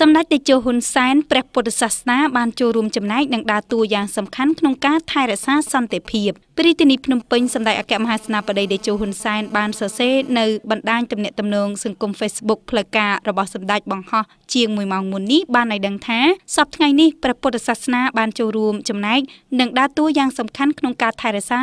សម្ដេចតេជោហ៊ុនសែនព្រះពុទ្ធសាសនា បានចូលរួមចំណែកនិងដើរតួយ៉ាងសំខាន់ក្នុងការថែរក្សាសន្តិភាពព្រះរាជធានីភ្នំពេញសម្ដេចអគ្គមហាសេនាបតីតេជោហ៊ុនសែនបានសរសេរនៅបណ្ដាញទំនាក់ទំនង សង្គម Facebook ផ្លូវការរបស់សម្ដេចបង្ហោះជាង1ម៉ោងមុននេះបានឲ្យដឹងថាសប្តាហ៍នេះព្រះពុទ្ធសាសនា បានចូលរួមចំណែកនិងដើរតួយ៉ាងសំខាន់ក្នុងការថែរក្សា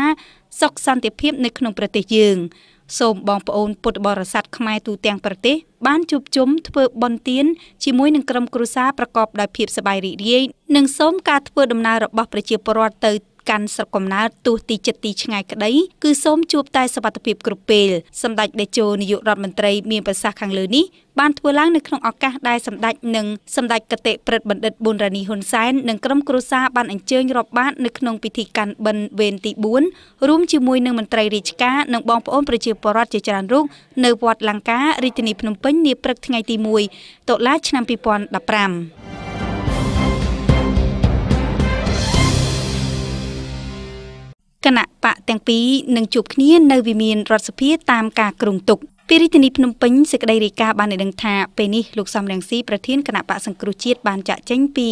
សុខសន្តិភាព នៅក្នុងប្រទេសយើង។សូមបងប្អូនពុទ្ធបរិស័ទខ្មែរទូទាំងប្រទេសបានជួបជុំធ្វើបុណ្យទានជាមួយនឹងក្រុមគ្រួសារប្រកបដោយភាពសប្បាយរីករាយនិងសូមការធ្វើដំណើររបស់ប្រជាពលរដ្ឋទៅកាន់ស្រុកកំណើតទោះទីចិត្តទីឆ្ងាយក្តី គឺសូមជួបតែសុវត្ថិភាពគ្រប់ពេលសម្ដេចតេជោនាយករដ្ឋមន្ត្រីមានប្រសាសន៍ខាងលើនេះបានធ្វើឡើងនៅក្នុងឱកាសដែលសម្ដេចនិងសម្ដេចកតេប្រិទ្ធបណ្ឌិតប៊ុនរ៉ានីហ៊ុនសែននិងក្រុមគ្រួសារបានអញ្ជើញរាប់បាតនៅក្នុងពិធីកាន់បិណ្ឌវេនទី4រួមជាមួយនឹងមន្ត្រីរាជការនិងបងប្អូនប្រជាពលរដ្ឋជាច្រើនរូបនៅវត្តលង្ការរាជធានីភ្នំពេញនាព្រឹកថ្ងៃទី1តុលាឆ្នាំ2015គណៈបកទាំងពីរនឹងជួបគ្នានៅវិមានរដ្ឋសភាតាមការគ្រោងទុកពីរាជធានីភ្នំពេញសេចក្តីរាយការណ៍បានដឹងថាពេលនេះលោកសំរងស៊ីប្រធានគណៈបកសង្គ្រោះជាតិបានចាក់ចេញពី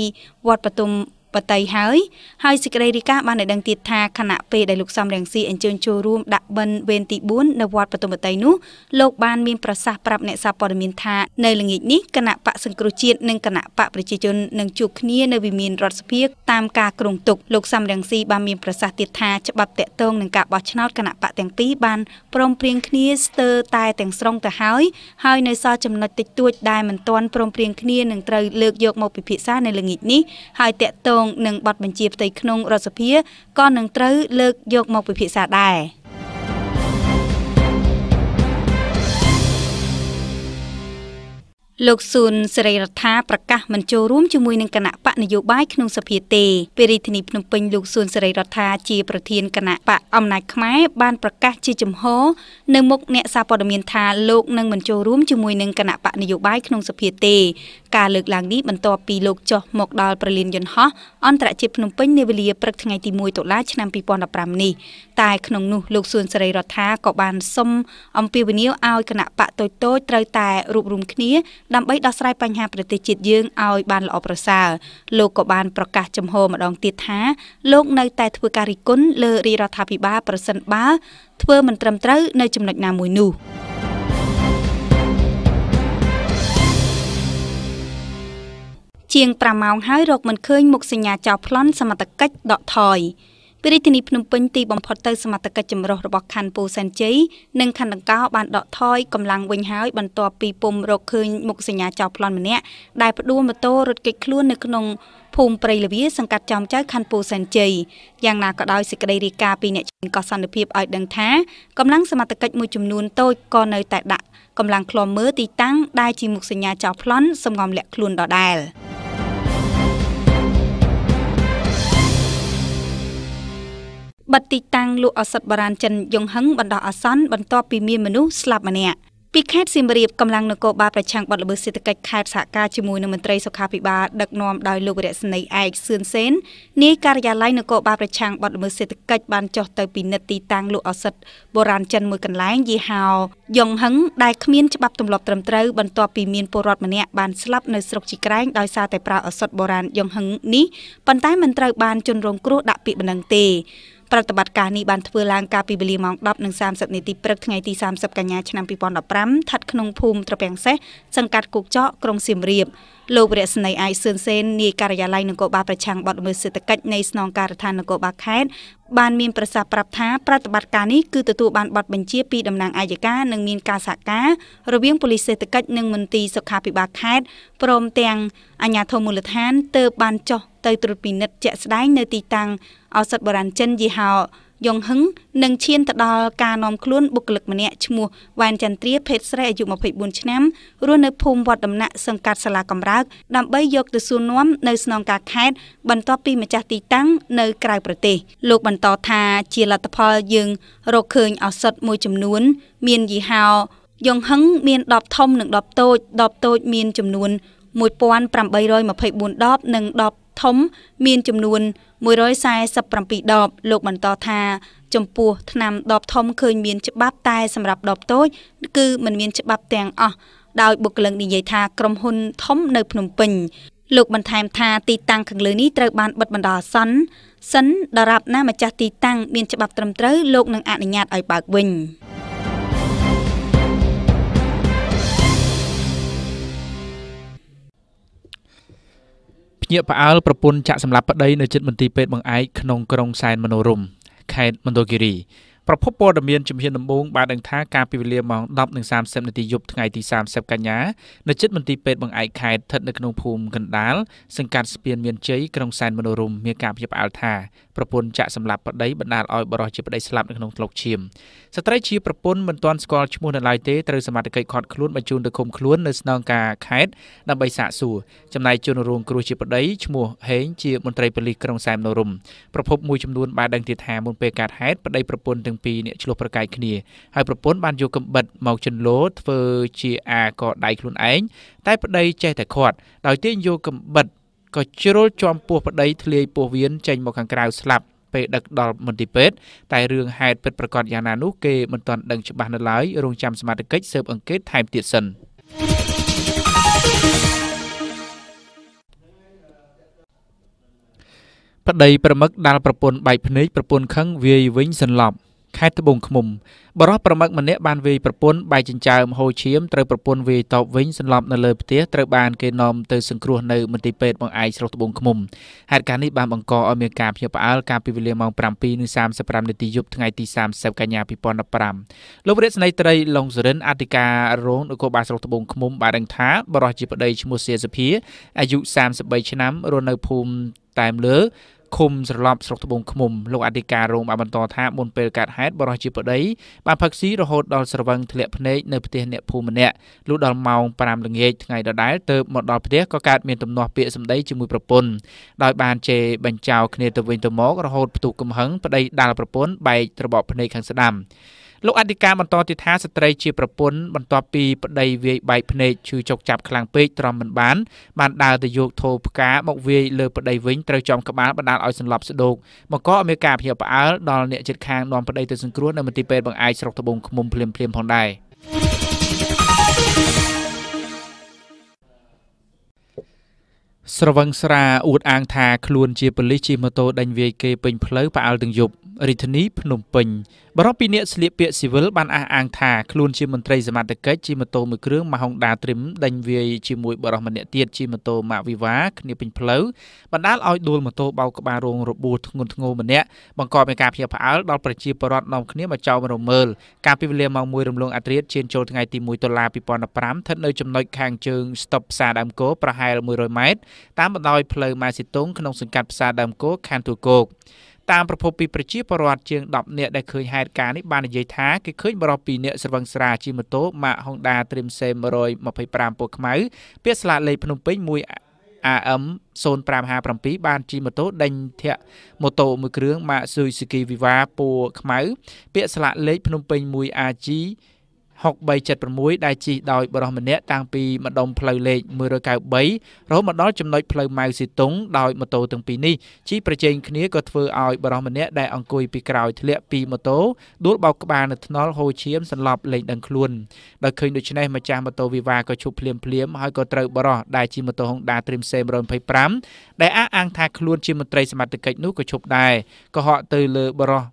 វត្តបទុមបតីហើយហើយសេចក្តីរាយការណ៍បានឲ្យដឹងទៀតថាខណៈពេលដែលលោកសំរងស៊ីអញ្ជើញចូលរួមដាក់បិណ្ឌវេនទី4នៅវត្តបទុមបតីនោះលោកបានមានប្រសាសន៍ប្រាប់អ្នកសារព័ត៌មានថានៅល្ងាចនេះគណៈបកសង្គ្រោះជាតិនិងគណៈបកប្រជាជននឹងជួបគ្នានៅវិមានរដ្ឋសភាតាមការគ្រោងទុកលោកសំរងស៊ីបានមានប្រសាសន៍ទៀតថាច្បាប់តាក់ទងនឹងការបោះឆ្នោតគណៈបកទាំងពីរបានព្រមព្រៀងគ្នាស្ទើរតែទាំងស្រុងទៅហើយ ហើយនៅសល់ចំណុចតិចតួចដែលមិនទាន់ព្រមព្រៀងគ្នានឹងត្រូវលើកយកមកពិភាក្សានៅល្ងាចនេះហើយតាក់ទងងនឹងប័ណ្ណបញ្ជាផ្ទៃក្នុងរដ្ឋសភាក៏នឹងត្រូវលើកយកមកពិភាក្សាដែរលោកស៊ុនសេរីរដ្ឋាប្រកាសមិនចូលរួមជាមួយនឹងគណៈបកនយោបាយក្នុង សភាទេពីរាជធានីភ្នំពេញលោកស៊ុនសេរីរដ្ឋាជាប្រធានគណៈបកអំណាចខ្មែរបានប្រកាសជាចំហនៅមុខអ្នកសារព័ត៌មានថាលោកនឹងមិនចូលរួមជាមួយនឹងគណៈបកនយោបាយក្នុងសភាទេការលើកឡើងនេះបន្ទាប់ពីលោកចុះមកដល់ប្រលានយន្តហោះអន្តរជាតិភ្នំពេញនាវេលាព្រឹកថ្ងៃទី1តុលាឆ្នាំ2015នេះតែក្នុងនោះលោកសួនសេរីរដ្ឋាក៏បានសុំអំពាវនាវឲ្យគណៈបកតូចតូចត្រូវតែរួបរមគ្នាដើម្បីដោះស្រាយបញ្ហាប្រទេសជាតិយើងឲ្យ បានល្អប្រសើរលោកក៏បានប្រកាសចំហម្ដងទៀតថាលោកនៅតែធ្វើការរិះគន់លើរាជរដ្ឋាភិបាលប្រសិនបើធ្វើមិនត្រឹមត្រូវនៅចំណុចណាមួយនោះ។ជាង5ម៉ោងហើយរកមិនឃើញមុខសញ្ញាចោលប្លន់សមត្ថកិច្ចដកថយពីរាជធានីភ្នំពេញទី បំផុតទៅសមត្ថកិច្ចចម្រុះរបស់ខណ្ឌពោធិ៍សែនជ័យនិងខណ្ឌដង្កោបានដកថយកម្លាំងវិញហើយបន្ទាប់ពីពុំរកឃើញមុខសញ្ញាចោលប្លន់ម្នាក់ដែលផ្ដួលម៉ូតូរត់គេចខ្លួននៅក្នុងភូមិព្រៃលវាសង្កាត់ចំចៅខណ្ឌពោធិ៍សែនជ័យយ៉ាងណាក៏ដោយសេចក្តីរាយការណ៍ពីអ្នកជំនាញកសន្តិភាពឲ្យដឹងថាកម្លាំងសមត្ថកិច្ចមួយចំនួនតូចក៏នៅតែដាក់កម្លាំងឃ្លាំមើលទីតាំងដែលជាមុខសញ្ញាចោលប្លន់សម្ងំលាក់ខ្លួនដដែល។បិទទីតាំងលក់ឱសថបុរាណចិនយងហឹងបណ្ដោះអាសន្នបន្ទាប់ពីមានមនុស្សស្លាប់ម្នាក់ពីខេត្តសៀមរាបកម្លាំងនគរបាលប្រឆាំងបទល្មើសសេដ្ឋកិច្ចខេត្តសហការជាមួយនឹងមន្ត្រីសុខាភិបាលដឹកនាំដោយលោកវរៈស្នីឯកសឿនសេននាយការិយាល័យនគរបាលប្រឆាំងបទល្មើសសេដ្ឋកិច្ចបានចុះទៅពិនិត្យទីតាំងលក់ឱសថបុរាណចិនមួយកន្លែងយីហោយ៉ងហឹងដែលគ្មានច្បាប់ទម្លាប់ត្រឹមត្រូវបន្ទាប់ពីមានពលរដ្ឋម្នាក់បានស្លាប់នៅស្រុកជីក្រែងដោយសារតែប្រើឱសថបុរាណយ៉ងហឹងនេះប៉ុន្តែមិនត្រូវបាន ជនរងគ្រោះដាក់ពាក្យបណ្ដឹងទេប្រតិបត្តិការនេះបានធ្វើឡើងកាលពីវេលាម៉ោង10:30នាទីព្រឹកថ្ងៃទី30កញ្ញាឆ្នាំ2015ស្ថិតក្នុងភូមិត្រពាំងសេះសង្កាត់គោកចកក្រុងសៀមរាបលោកវរៈស្នីអាយសឿនសេននាយការិយាល័យនគរបាលប្រឆាំងបទល្មើសសេដ្ឋកិច្ចនៃស្នងការដ្ឋាននគរបាលខេត្តបានមានប្រសាសន៍ប្រាប់ថាប្រតិបត្តិការនេះគឺទទួលបានបទបញ្ជាពីតំណាងអัยការនិងមានការសហការរវាងប៉ូលីសសេដ្ឋកិច្ចនិងមន្ទីរសុខាភិបាលខេត្តព្រមទាំងអាជ្ញាធរមូលដ្ឋានទើបបានចោះទៅត្រួតពិនិត្យជាក់ស្ដែងនៅទីតាំងឱសថបុរាណចិនយីហោយ៉ងហឹងនឹងឈានទៅដល់ការនាំខ្លួនបុគ្គលិកម្នាក់ឈ្មោះវ៉ែនចន្ទ្រា ភេទស្រីអាយុ24ឆ្នាំរស់នៅភូមិវត្តដំណាក់សង្កាត់សាលាកំរើកដើម្បីយកទៅសួរនាំនៅស្នងការខេត្តបន្ទាប់ពីម្ចាស់ទីតាំងនៅក្រៅប្រទេស លោកបន្តថាជាលទ្ធផលយើងរកឃើញឱសថមួយចំនួន មានយីហោយ៉ងហឹងមាន10ធំនិង10តូច10តូចមានចំនួន1824ដបនិង10ធំមានចំនួន147ដបលោកបន្តថា ចំពោះថ្នាំ ដបធំឃើញមានច្បាប់តែ សម្រាប់ដបតូចគឺมันមានច្បាប់ទាំងអស់ដោយបុគ្គលិកនិយាយថាក្រុមហ៊ុនធំ នៅភ្នំពេញលោកបន្ថែមថាទីតាំងខាងលើនេះត្រូវបានបិទបណ្ដោះអាសន្នសិនដរាបណាម្ចាស់ទីតាំងមានច្បាប់ត្រឹមត្រូវលោកនឹងអនុញ្ញាតឲ្យបើកវិញ។ភ្ញាក់ផ្អើលប្រពន្ធចាក់សម្លាប់ប្តីនៅជិតមន្ទីរពេទ្យបង្អែកក្នុងក្រុងសែនមនោរមខេត្តមណ្ឌលគិរីប្រពន្ធព័ត៌មានជំហានដំបូងបានដឹងថាការពីវេលាម៉ោង10:30នាទីយប់ថ្ងៃទី30កញ្ញានៅជិតមន្ទីរពេទ្យបង្អែកខេត្តស្ថិតនៅក្នុងភូមិកណ្ដាលសង្កាត់ស្ពានមានជ័យក្រុងសែនមនោរមមានការព្យាបាលថាប្រពន្ធចាក់សម្លាប់ប្តីបណ្ដាលឲ្យបរិសុទ្ធជាប្តីស្លាប់នៅក្នុងថ្លុកឈាមស្ត្រីជាប្រពន្ធមិនទាន់ស្គាល់ឈ្មោះនៅឡើយទេត្រូវសមត្ថកិច្ចឃាត់ខ្លួនបញ្ជូនទៅឃុំខ្លួននៅស្នងការខេត្តដើម្បីសាកសួរចំណែកជនរងគ្រោះជាប្តីឈ្មោះហេងជាមន្ត្រីប៉ូលីសក្រុងសែមនរមប្រភពមួយចំនួនបានដឹងទៀតថាមុនពេលកើតហេតុប្តីប្រពន្ធទាំងពីរអ្នកឆ្លោះប្រកែកគ្នាហើយប្រពន្ធបានយកកំបិតមកចន្លោធ្វើជាអាកដៃខ្លួនឯងតែប្តីចេះតែខាត់ដោយទាញយកកំបិតក៏ជ្រុលជាំពោះប្តីធ្លាយពោះវៀនចេញមកខាងក្រៅស្លាប់ពេលដឹកដល់មន្ទីរពេទ្យតែរឿងហេតុពិតប្រាកដយ៉ាងណានោះគេមិនទាន់ដឹងច្បាស់នៅឡើយរងចាំសមាជិកស៊ើបអង្កេតថែមទៀតសិនប្តីប្រមឹកដាល់ប្រពន្ធបែកភ្នែកប្រពន្ធខឹងវាយវិញ សន្លប់ខេត្តត្បូងឃ្មុំបរោះប្រមឹកម្នាក់បានវាយប្រពន្ធបែកចិញ្ចើមហូរឈាមត្រូវប្រពន្ធវាយតបវិញសន្លប់នៅលើផ្ទះត្រូវបានគេនាំទៅសង្គ្រោះនៅមន្ទីរពេទ្យបង្អែកស្រុកត្បូងឃ្មុំហេតុការណ៍នេះបានបង្កឲ្យមានការភ្ញាក់ផ្អើលកាលពីវេលាម៉ោង7:35នាទីយប់ថ្ងៃទី30កញ្ញា2015លោករស្មីត្រីឡុងសរិនអធិការរងនគរបាលស្រុកត្បូងឃ្មុំបានដឹងថាបរោះជាប្តីឈ្មោះសៀសភាអាយុ33ឆ្នាំរស់នៅភូមិតែមលើឃុំស្រឡប់ស្រុកត្បូងឃ្មុំលោកអធិការរងបានបន្តថាមុនពេលកើតហេតុបរិះជាប្តីបានផឹកស៊ីរហូតដល់ស្រវឹងធ្លាក់ភ្នែកនៅផ្ទះអ្នកភូមិម្នាក់លុះដល់ម៉ោង5ល្ងាចថ្ងៃដដែលទើបមកដល់ផ្ទះក៏កើតមានទំនាស់ពាក្យសម្ដីជាមួយប្រពន្ធដោយបានជេរបញ្ចោគ្នាទៅវិញទៅមករហូតផ្ទុះកំហឹងប្តីដាល់ប្រពន្ធបែកត្របកភ្នែកខាងស្ដាំលោកអធិការបន្តទៀតថាស្ត្រីជាប្រពន្ធបន្ទាប់ពីប្តីវាយបែកភ្នែកឈឺចុកចាប់ខ្លាំងពេកទ្រាំមិនបានបានដើរទៅយកថូផ្កាមកវាយលើប្តីវិញត្រូវចំក្បាលបណ្ដាលឲ្យសន្លប់ស្ដោកបង្កឲ្យមានការភញាក់ផ្អើលដល់អ្នកជិតខាងនាំប្តីទៅសង្គ្រោះនៅមន្ទីរពេទ្យបង្អែកស្រុកត្បូងឃ្មុំភ្លាមៗផងដែរស្រវឹងស្រាអួតអាងថាខ្លួនជាប៉ូលីសជិះម៉ូតូដេញវាយគេពេញផ្លូវផ្អើលទាំងយប់រាជធានីភ្នំពេញបរិបពីអ្នកស្លៀកពាក់ស៊ីវិលបានអះអាងថាខ្លួនជាមន្ត្រីសមត្ថកិច្ចជិះម៉ូតូមួយគ្រឿងមកហុងដាត្រិមដេញវាយជាមួយបរិបម្នាក់ទៀតជិះម៉ូតូម៉ាកវីវ៉ាគ្នាពេញផ្លូវបណ្ដាលឲ្យដួលម៉ូតូបោកក្បាលរងរបួសធ្ងន់ធ្ងរម្នាក់បង្កប់មានការភ័យផ្អើលដល់ប្រជាពលរដ្ឋនាំគ្នាមកចោលរមើលកាលពីវេលាម៉ោង1រំលងអត្រាជាចូលថ្ងៃទី1ដុល្លារ2015ស្ថិតនៅចំណុចខាងជើងស្តុបផ្សារដើមគោប្រហែល100ម៉ែត្រតាមបណ្ដោយផ្លូវម៉ែស៊ីតុងក្នុងសង្កាត់ផ្សារដើមគោខណ្ឌទួលគោកតាមប្រភពពីប្រជាពលរដ្ឋជាង10នាក់ដែលឃើញហេតុការណ៍នេះបាននិយាយថាគេឃើញបរិបពីអ្នកស្រវឹងស្រាជិះម៉ូតូម៉ាក Honda Trim C 125ពណ៌ខ្មៅ ពាក់ស្លាកលេខភ្នំពេញ1 AM 0557បានជិះម៉ូតូដេញធាក់ម៉ូតូមួយគ្រឿងម៉ាក Suzuki Viva ពណ៌ខ្មៅពាក់ស្លាកលេខភ្នំពេញ 1AG 6376ដែលជិះដោយបរិសម្នាក់តាំងពីម្ដុំផ្លូវលេខ193រហូតមកដល់ចំណុចផ្លូវម៉ៅស៊ីតុងដោយម៉ូតូទាំងពីរនេះជិះប្រជែងគ្នាក៏ធ្វើឲ្យបរិសម្នាក់ដែលអង្គុយពីក្រោយធ្លាក់ពីម៉ូតូដួលបោកក្បាលនៅថ្នល់ហូរឈាមសន្លប់លេងដឹងខ្លួនដោយឃើញដូច្នេះម្ចាស់ម៉ូតូវីវ៉ាក៏ឈប់ភ្លាមភ្លាម ហើយក៏ត្រូវបរិសដែលជិះម៉ូតូ Honda Trim C 125ដែលអះអាងថាខ្លួនជាមន្ត្រីសមត្ថកិច្ចនោះក៏ឈប់ដែរក៏ហក់ទៅលើបរិស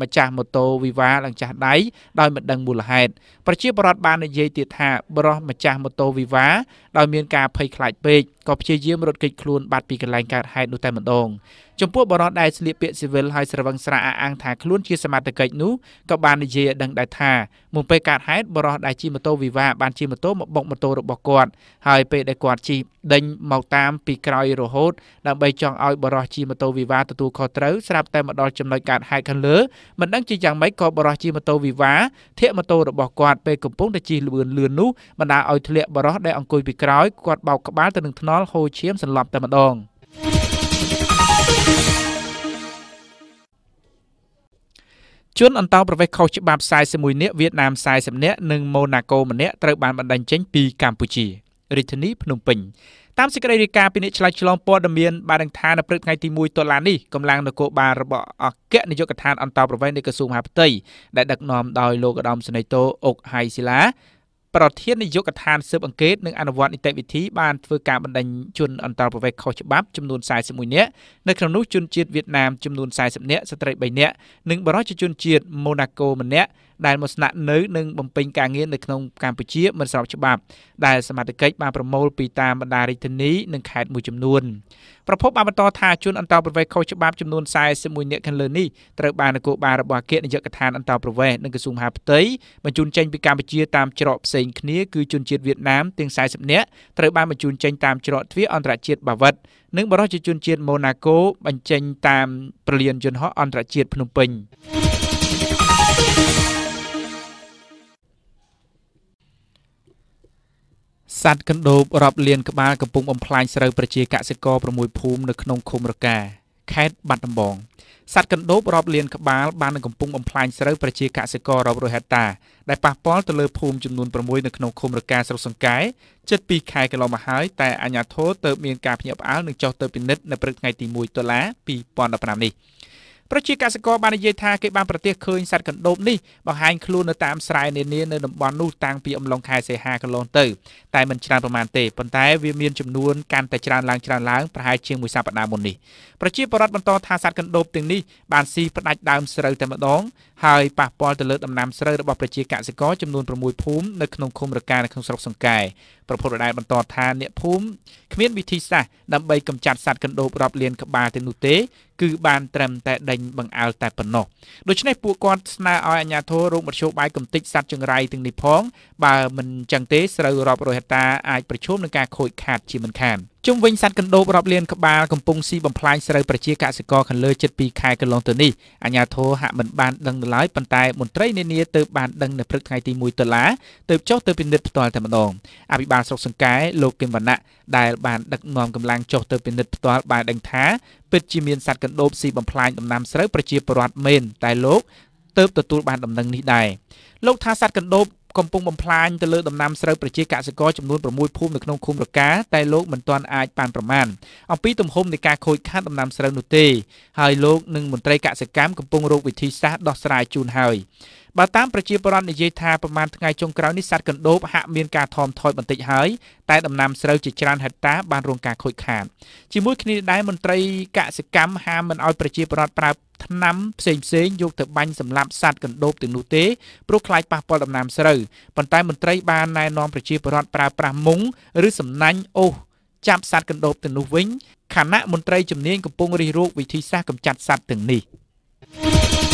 ម្ចាស់ម៉ូតូវីវ៉ាឡើងចាស់ដៃដោយមិនដឹងមូលហេតុប្រជាពលរដ្ឋបាននិយាយទៀតថាប្រុសម្ចាស់ម៉ូតូវីវ៉ាដោយមានការភ័យខ្លាចពេកក៏ព្យាយាមរត់គេចខ្លួនបាត់ពីកន្លែងកើតហេតុនោះតែម្ដងចំពោះបរិបទដែលស្លៀកពាក់ស៊ីវិលហើយស្រវឹងស្រាអះអាងថាខ្លួនជាសមត្ថកិច្ចនោះក៏បាននិយាយឲ្យដឹងដែរថាមុនពេលកើតហេតុបរិបទដែលជិះម៉ូតូវីវ៉ាបានជិះម៉ូតូមកបុកម៉ូតូរបស់គាត់ហើយពេលដែលគាត់ជិះដេញមកតាមពីក្រោយរហូតដើម្បីចង់ឲ្យបរិបទជិះម៉ូតូវីវ៉ាទទួលខុសត្រូវស្រាប់តែមកដល់ចំណុចកើតហេតុខាងលើមិនដឹងជាយ៉ាងម៉េចក៏បរិបទជិះម៉ូតូវីវ៉ាធាក់ម៉ូតូរបស់គាត់ពេលកំពុងតែជិះលឿនលឿននោះបណ្ដាលឲ្យធ្លាក់បរិបទដែលអង្គុយពីក្រោយគាត់បោកក្បាលទៅនឹងថ្នល់ហូរឈាមសន្លប់តែម្ដង។ជនអន្តោប្រវេសន៍ខុសច្បាប់41នាក់វៀតណាម40នាក់និងម៉ូណាកូម្នាក់ត្រូវបានបណ្តេញចេញពីកម្ពុជារាជធានីភ្នំពេញតាមសេចក្តីរាយការណ៍ពីអ្នកឆ្លៃឆ្លងព័ត៌មានបានដឹងថានៅព្រឹកថ្ងៃទី1តុលានេះកម្លាំងនគរបាលរបស់អគ្គនាយកដ្ឋានអន្តរប្រវេសន៍នៃក្រសួងមហាផ្ទៃដែលដឹកនាំដោយលោកឧត្តមសេនីយ៍តូអុកហៃស៊ីឡាប្រធាននាយកដ្ឋានស៊ើបអង្កេតនិងអនុវត្តនីតិវិធីបានធ្វើការបណ្តេញជនអន្តរប្រវេសន៍ខុសច្បាប់ចំនួន41នាក់នៅក្នុងនោះជនជាតិវៀតណាមចំនួន40នាក់ស្ត្រី3នាក់និងបរិយាជនជាតិម៉ូណាកូម្នាក់ដែលមកស្នាក់នៅនិងបំពេញការងារនៅក្នុងកម្ពុជាមិនស្របច្បាប់ ដែលសមាជិកបានប្រមូលពីតាមបណ្ដារាជធានីនិងខេត្តមួយចំនួនប្រពន្ធបានបន្តថាជនអន្តរប្រវេសខុសច្បាប់ចំនួន41នាក់ខាងលើនេះត្រូវបាននគរបាលរបស់អគ្គនាយកដ្ឋានអន្តរប្រវេសនិងក្រសួងមហាផ្ទៃបញ្ជូនចេញពីកម្ពុជាតាមច្រកផ្សេងគ្នាគឺជនជាតិវៀតណាមទាំង40នាក់ត្រូវបានបញ្ជូនចេញតាមច្រកទ្វារអន្តរជាតិបាវិតនិងបរិយាជនជាតិម៉ូណាកូបញ្ចេញតាមប្រលានយន្តហោះអន្តរជាតិភ្នំពេញ។សត្វកណ្ដូបរាប់លានក្បាលកំពុងបំផ្លាញស្រូវប្រជាកសិករ6ភូមិនៅក្នុងឃុំរកាខេត្តបាត់ដំបងសត្វកណ្ដូបរាប់លានក្បាលបាននឹងកំពុងបំផ្លាញស្រូវប្រជាកសិកររាប់រយហិកតាដែលប៉ះពាល់ទៅលើភូមិចំនួន6នៅក្នុងឃុំរកាស្រុកសង្កែជិត2ខែកន្លងមកហើយតែអាជ្ញាធរទៅមានការភ្ញាក់ផ្អើលនិងចោះទៅពិនិត្យនៅព្រឹកថ្ងៃទី1តុលា2015នេះ។ប្រជាកសិករបាននិយាយថាគេបានប្រទះឃើញសត្វកណ្ដូបនេះបង្ហាញខ្លួននៅតាមស្រែនានានៅតំបន់នោះតាំងពីអំឡុងខែសីហាកន្លងទៅតែមិនច្រើនប្រមាណទេប៉ុន្តែវាមានចំនួនកាន់តែច្រើនឡើងច្រើនឡើងប្រហែលជាងមួយសប្តាហ៍មុននេះប្រជាពលរដ្ឋបន្តថាសត្វកណ្ដូបទាំងនេះបានស៊ីផ្ដាច់ដើមស្រូវតែម្ដងហើយប៉ះពាល់ទៅលើដំណាំស្រូវរបស់ប្រជាកសិករចំនួន6ភូមិនៅក្នុងឃុំរកានៅក្នុងស្រុកសង្កែប្រពន្ធរដែលបន្តថាអ្នកភូមិគ្មានវិធីសាស្ត្រដើម្បីកម្ចាត់សត្វកណ្ដូបរាប់លានក្បាលទាំងនោះទេគឺបានត្រឹមតែដេញបង្អើលតែប៉ុណ្ណោះដូច្នេះពួកគាត់ស្នើឲ្យអាជ្ញាធររោគមធ្យោបាយកំទេចសត្វចង្រៃទាំងនេះផង បើមិនចឹងទេស្រូវរាប់រយហិកតា អាចប្រឈមនឹងការខូចខាតជាមិនខាន។ជុំវិញសัตว์កណ្ដូបរាប់លានក្បាលកំពុងស៊ីបំផ្លាញស្រូវប្រជាកសិករខាងលើជិត2ខែកន្លងទៅនេះអាជ្ញាធរហាក់មិនបានដឹងឡើយប៉ុន្តែ មន្ត្រីនានាទើបបានដឹងនៅព្រឹកថ្ងៃទី1ដុល្លារទើបចុះទៅពិនិត្យផ្ទាល់តែម្ដងអភិបាលស្រុកសង្កែលោកគឹមវណ្ណៈដែលបានដឹកនាំកម្លាំងចុះទៅពិនិត្យផ្ទាល់បានដឹងថា ពិតជាមានសัตว์កណ្ដូបស៊ីបំផ្លាញដំណាំស្រូវប្រជាពលរដ្ឋមែនតែលោកទើបទទួលបានដំណឹងនេះដែរលោកថាសត្វកណ្ដូបកំពុងបំផ្លាញទៅលើដំណាំស្រូវប្រជាកសិករចំនួន6ភូមិនៅក្នុងឃុំរកាតែលោកមិនទាន់អាចបានប្រមាណអំពីទំហំនៃការខូចខាតដំណាំស្រូវនោះទេហើយលោកនិងមន្ត្រីកសិកម្មកំពុងរកវិធីសាស្ត្រដោះស្រាយជូនហើយបើតាមប្រជាពលរដ្ឋនិយាយថាប្រហែលថ្ងៃចុងក្រោយនេះសត្វកណ្ដូបហាក់មានការថមថយបន្តិចហើយតែដំណាំស្រូវជាច្រើនហិតតាបានរងការខូចខាតជាមួយគ្នានេះដែរមន្ត្រីកសិកម្មហាមមិនឲ្យប្រជាពលរដ្ឋប្រើថ្នាំផ្សេងផ្សេងយកទៅបាញ់សម្លាប់សត្វកណ្ដូបទាំងនោះទេព្រោះខ្លាចប៉ះពាល់ដំណាំស្រូវប៉ុន្តែមន្ត្រីបានណែនាំប្រជាពលរដ្ឋប្រើប្រាស់មុងឬសំណាញ់អូសចាប់សត្វកណ្ដូបទាំងនោះវិញខណៈមន្ត្រីជំនាញកំពុងរិះរោបវិធីសាស្ត្រកម្ចាត់សត្វទាំងនេះ។